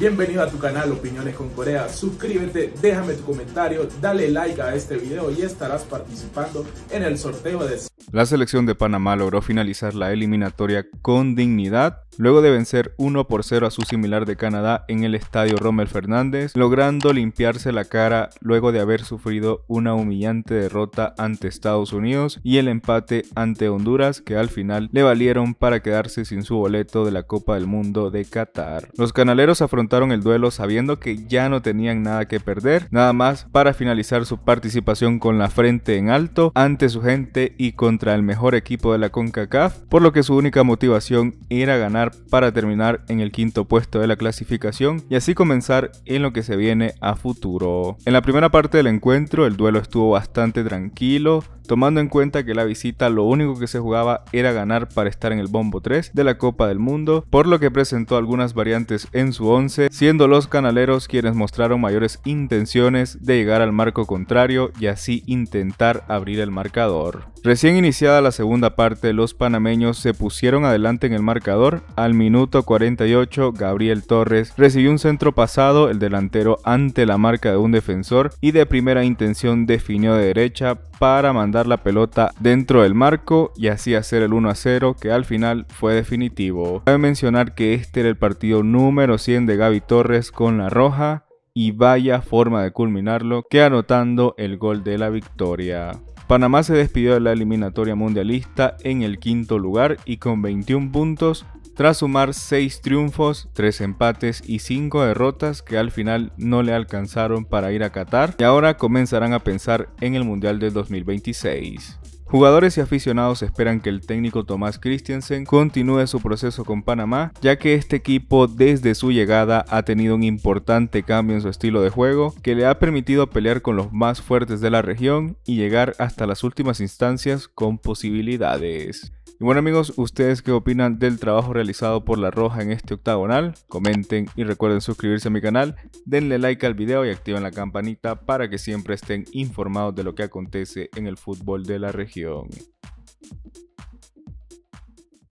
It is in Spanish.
Bienvenido a tu canal Opiniones con Corea, suscríbete, déjame tu comentario, dale like a este video y estarás participando en el sorteo de... La selección de Panamá logró finalizar la eliminatoria con dignidad luego de vencer 1 por 0 a su similar de Canadá en el estadio Rommel Fernández, logrando limpiarse la cara luego de haber sufrido una humillante derrota ante Estados Unidos y el empate ante Honduras que al final le valieron para quedarse sin su boleto de la Copa del Mundo de Qatar. Los canaleros afrontaron el duelo sabiendo que ya no tenían nada que perder, nada más para finalizar su participación con la frente en alto ante su gente y contra el mejor equipo de la CONCACAF, por lo que su única motivación era ganar para terminar en el quinto puesto de la clasificación y así comenzar en lo que se viene a futuro. En la primera parte del encuentro el duelo estuvo bastante tranquilo, tomando en cuenta que la visita lo único que se jugaba era ganar para estar en el bombo 3 de la Copa del Mundo, por lo que presentó algunas variantes en su 11, siendo los canaleros quienes mostraron mayores intenciones de llegar al marco contrario y así intentar abrir el marcador. Recién iniciada la segunda parte, los panameños se pusieron adelante en el marcador. Al minuto 48, Gabriel Torres recibió un centro pasado, el delantero ante la marca de un defensor y de primera intención definió de derecha para mandar la pelota dentro del marco y así hacer el 1 a 0 que al final fue definitivo. Cabe mencionar que este era el partido número 100 de Gaby Torres con la roja y vaya forma de culminarlo que anotando el gol de la victoria. Panamá se despidió de la eliminatoria mundialista en el quinto lugar y con 21 puntos tras sumar 6 triunfos, 3 empates y 5 derrotas que al final no le alcanzaron para ir a Qatar y ahora comenzarán a pensar en el Mundial de 2026. Jugadores y aficionados esperan que el técnico Tomás Christiansen continúe su proceso con Panamá, ya que este equipo desde su llegada ha tenido un importante cambio en su estilo de juego que le ha permitido pelear con los más fuertes de la región y llegar hasta las últimas instancias con posibilidades. Y bueno amigos, ¿ustedes qué opinan del trabajo realizado por La Roja en este octagonal? Comenten y recuerden suscribirse a mi canal, denle like al video y activen la campanita para que siempre estén informados de lo que acontece en el fútbol de la región.